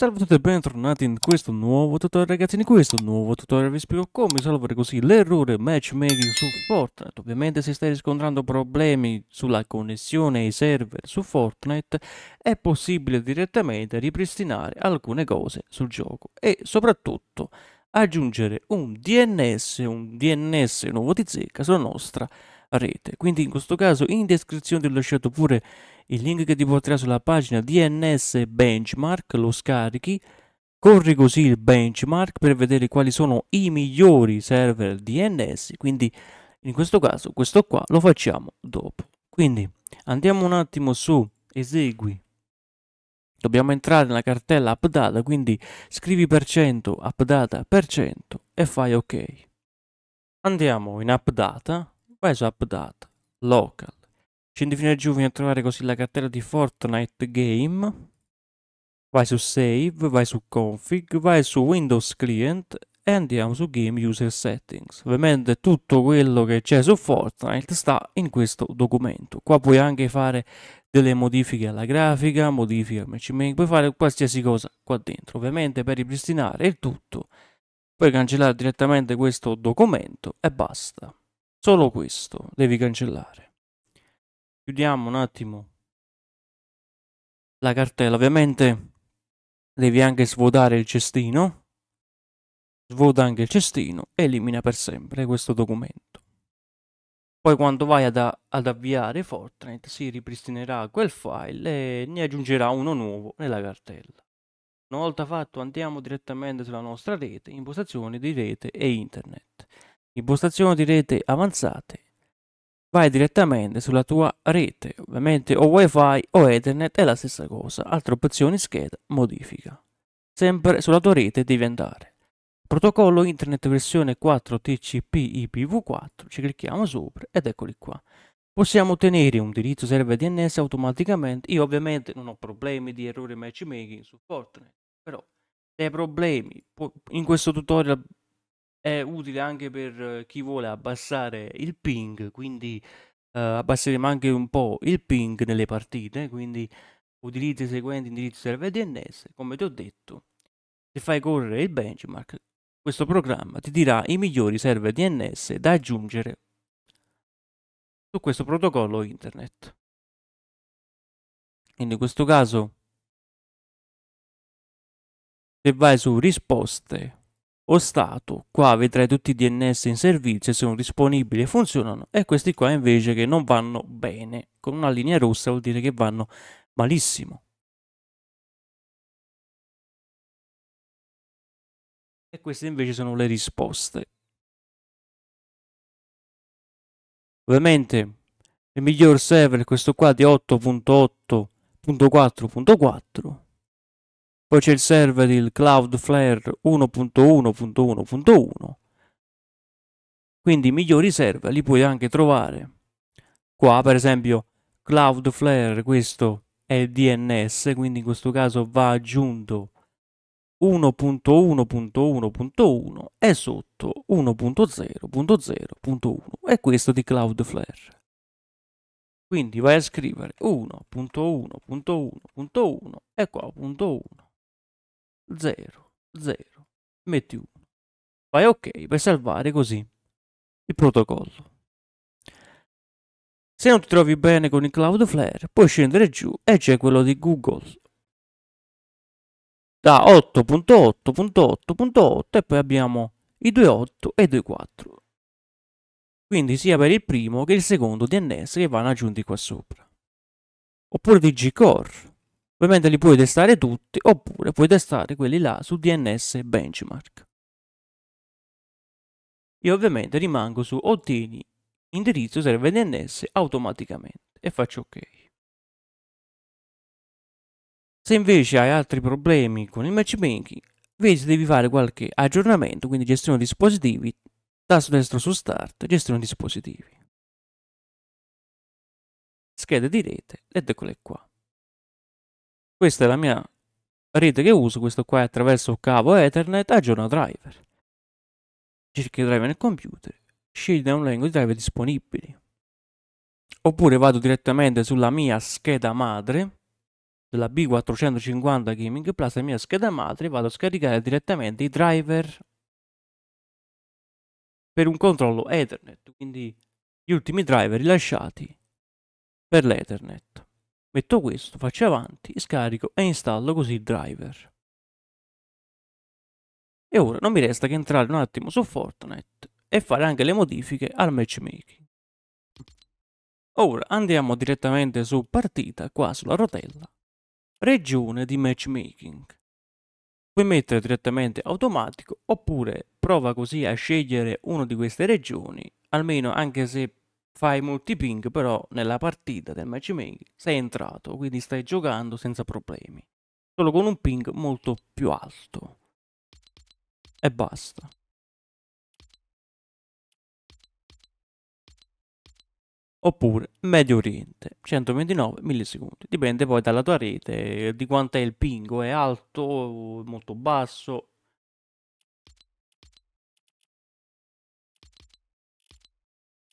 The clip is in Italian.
Salve a tutti e bentornati in questo nuovo tutorial ragazzi, in questo nuovo tutorial vi spiego come salvare così l'errore matchmaking su Fortnite. Ovviamente se stai riscontrando problemi sulla connessione ai server su Fortnite è possibile direttamente ripristinare alcune cose sul gioco e soprattutto aggiungere un DNS, un DNS nuovo di zecca sulla nostra rete. Quindi in questo caso in descrizione ti ho lasciato pure il link che ti porterà sulla pagina DNS Benchmark, lo scarichi, corri così il benchmark per vedere quali sono i migliori server DNS, quindi in questo caso questo qua lo facciamo dopo. Quindi andiamo un attimo su esegui dobbiamo entrare nella cartella appdata, quindi scrivi per cento, appdata per cento e fai ok. Andiamo in appdata, peso update, local. Scendi giù fino a trovare così la cartella di Fortnite Game. Vai su Save, vai su Config, vai su Windows Client e andiamo su Game User Settings. Ovviamente tutto quello che c'è su Fortnite sta in questo documento. Qua puoi anche fare delle modifiche alla grafica, modifiche al matchmaking, puoi fare qualsiasi cosa qua dentro. Ovviamente per ripristinare il tutto puoi cancellare direttamente questo documento e basta. Solo questo devi cancellare. Chiudiamo un attimo la cartella. Ovviamente devi anche svuotare il cestino. Svuota anche il cestino e elimina per sempre questo documento. Poi quando vai ad, ad avviare Fortnite si ripristinerà quel file e ne aggiungerà uno nuovo nella cartella. Una volta fatto andiamo direttamente sulla nostra rete, impostazioni di rete e internet impostazione di rete avanzate, vai direttamente sulla tua rete, ovviamente o wifi o ethernet è la stessa cosa, altre opzioni scheda, modifica. Sempre sulla tua rete devi andare. Protocollo internet versione 4 TCP IPv4, ci clicchiamo sopra ed eccoli qua. Possiamo ottenere un diritto server DNS automaticamente, io ovviamente non ho problemi di errori matchmaking su Fortnite, però se hai problemi in questo tutorial è utile anche per chi vuole abbassare il ping, quindi eh, abbasseremo anche un po' il ping nelle partite, quindi utilizza i seguenti indirizzi server DNS, come ti ho detto. Se fai correre il benchmark, questo programma ti dirà i migliori server DNS da aggiungere su questo protocollo internet. Quindi in questo caso se vai su risposte o stato. Qua vedrai tutti i DNS in servizio, sono disponibili e funzionano e questi qua invece che non vanno bene. Con una linea rossa vuol dire che vanno malissimo. E queste invece sono le risposte. Ovviamente il miglior server è questo qua di 8.8.4.4 poi c'è il server il Cloudflare 1.1.1.1 quindi i migliori server li puoi anche trovare qua per esempio Cloudflare questo è il DNS quindi in questo caso va aggiunto 1.1.1.1 e sotto 1.0.0.1 e questo di Cloudflare quindi vai a scrivere 1.1.1.1 e qua 1.1 0, 0, metti 1. Fai ok per salvare così il protocollo. Se non ti trovi bene con il Cloudflare, puoi scendere giù e c'è quello di Google. Da 8.8.8.8 e poi abbiamo i 2.8 e i 2.4. Quindi sia per il primo che il secondo DNS che vanno aggiunti qua sopra. Oppure di G-Core Ovviamente li puoi testare tutti oppure puoi testare quelli là su DNS benchmark. Io ovviamente rimango su ottieni indirizzo server DNS automaticamente e faccio ok. Se invece hai altri problemi con il matchmaking, vedi se devi fare qualche aggiornamento, quindi gestione dispositivi, tasto destro su start, gestione dispositivi. Schede di rete ed eccole qua. Questa è la mia rete che uso, questo qua è attraverso il cavo Ethernet, aggiorno driver. Cerco i driver nel computer, scegli da un elenco di driver disponibili. Oppure vado direttamente sulla mia scheda madre, della B450 Gaming Plus, la mia scheda madre, vado a scaricare direttamente i driver per un controllo Ethernet, quindi gli ultimi driver rilasciati per l'Ethernet. Metto questo, faccio avanti, scarico e installo così il driver. E ora non mi resta che entrare un attimo su Fortnite e fare anche le modifiche al matchmaking. Ora andiamo direttamente su partita, qua sulla rotella, regione di matchmaking. Puoi mettere direttamente automatico oppure prova così a scegliere una di queste regioni, almeno anche se fai molti ping, però nella partita del matchmaking sei entrato, quindi stai giocando senza problemi, solo con un ping molto più alto. E basta. Oppure Medio Oriente, 129 millisecondi, dipende poi dalla tua rete, di quanto è il ping, è alto, o molto basso,